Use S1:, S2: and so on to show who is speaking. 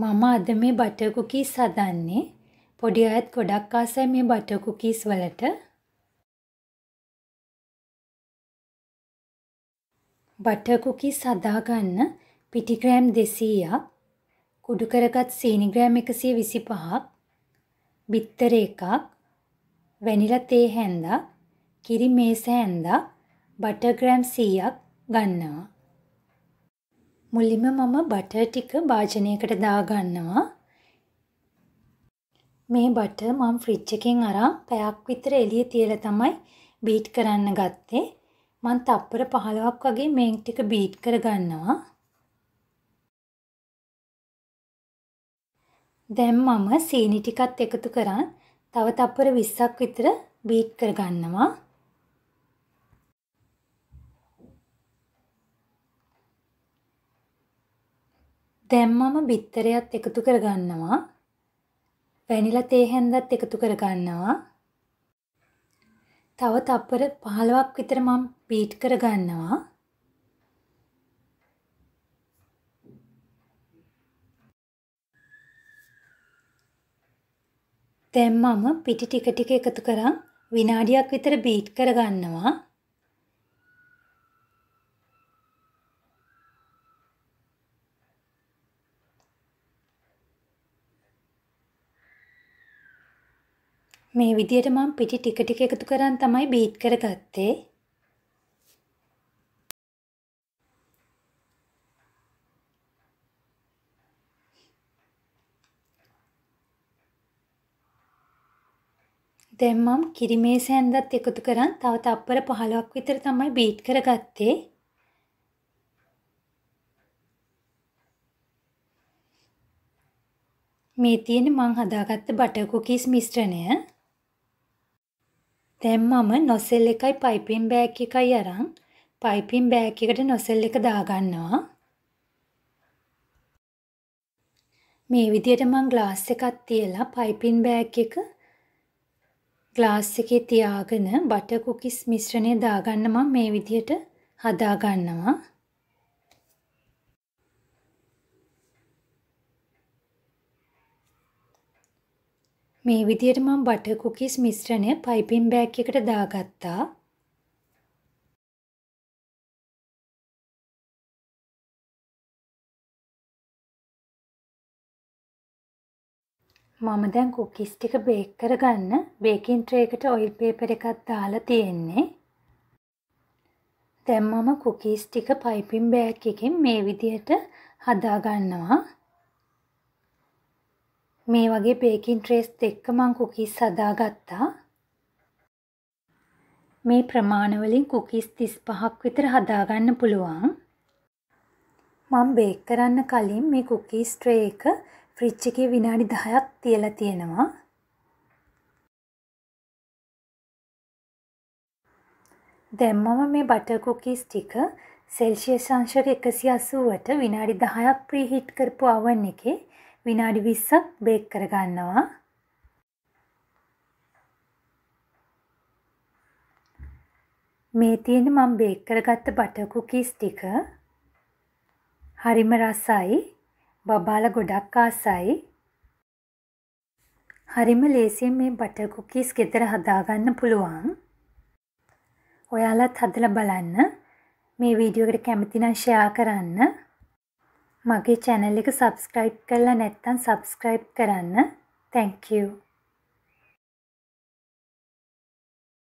S1: මම අද මේ බටර් කුකීස් හදන්නේ පොඩි අයත් ගොඩක් ආසයි මේ බටර් කුකීස් වලට බටර් කුකීස් හදා ගන්න පිටි ග්‍රෑම් 200ක් කුඩු කරගත් සීනි ග්‍රෑම් 125ක් බිත්තර එකක් වැනිලා තේ හැන්දක් කිරි මේස හැන්දක් බටර් ග්‍රෑම් 100ක් ගන්නවා මුලින්ම මම බටර් ටික භාජනයකට දාගන්නවා. මේ බටර් මම ෆ්‍රිජ් එකෙන් අරන් පැයක් විතර එළිය තියලා තමයි බීට් කරන්න ගත්තේ. මම තප්පර 15ක් වගේ මේ ටික බීට් කරගන්නවා. දැන් මම සීනි ටිකත් එකතු කරන් තව තප්පර 20ක් විතර බීට් කරගන්නවා. දැන් මම බිත්තරයත් එකතු කරගන්නවා. වැනිලා තේ හැන්දත් එකතු කරගන්නවා. තව තප්පර 15ක් විතර මම බීට් කරගන්නවා. දැන් මම පිටි ටික ටික එකතු කරන් විනාඩියක් විතර බීට් කරගන්නවා. මේ විදියට මම පිටි ටික ටික එකතු කරන් තමයි බීට් කරගත්තේ. දැන් මම කිරිමේ සෑන්දත් එකතු කරන් තව තප්පර 15ක් විතර තමයි බීට් කරගත්තේ. මේ තියෙන මං හදාගත්ත බටර් කුකීස් මිශ්‍රණය දැන් මම නොසෙල් එකයි පයිපින් බෑග් එකයි අරන් පයිපින් බෑග් එකට නොසෙල් එක දාගන්නවා. මේ විදියට මං ග්ලාස් එකක් තියලා පයිපින් බෑග් එක ග්ලාස් එකේ තියාගෙන බටර් කුකිස් මිශ්‍රණය දාගන්න මම මේ විදියට හදාගන්නවා. මේ විදියට මම බටර් කුකීස් මිශ්‍රණය පයිපින් බෑග් එකට දාගත්තා. මම දැන් කුකීස් ටික බේක් කරගන්න බේකින් ට්‍රේ එකට ඔයිල් පේපර් එකක් දාලා තියෙන්නේ. දැන් මම කුකීස් ටික පයිපින් බෑග් එකෙන් මේ විදියට හදා ගන්නවා. මේ වගේ බේකින් ට්‍රේස්ත් එක්ක මං කුකීස් හදාගත්තා. මේ ප්‍රමාණවලින් කුකීස් 35ක් විතර හදාගන්න පුළුවන්. මම බේක් කරන්න කලින් මේ කුකීස් ට්‍රේ එක ෆ්‍රිජ් එකේ විනාඩි 10ක් තියලා තියෙනවා. දැන් මම මේ බටර් කුකීස් ටික සෙල්සියස් අංශක 180ට විනාඩි 10ක් ප්‍රීහීට් කරපු අවන් එකේ විනාඩි 20ක් බේක් කරගන්නවා. මේ තියෙන මම බේක් කරගත්ත බටර් කුකීස් ටික හරිම රසයි. බබාලා ගොඩක් ආසයි. හරිම ලේසියෙන් මේ බටර් කුකීස් ගෙදර හදාගන්න පුළුවන්. ඔයාලත් හදලා බලන්න. මේ වීඩියෝ එකට කැමති නම් ෂෙයා කරන්න. මගේ චැනල් එක සබස්ක්‍රයිබ් කරලා නැත්තම් සබස්ක්‍රයිබ් කරන්න තැංකූ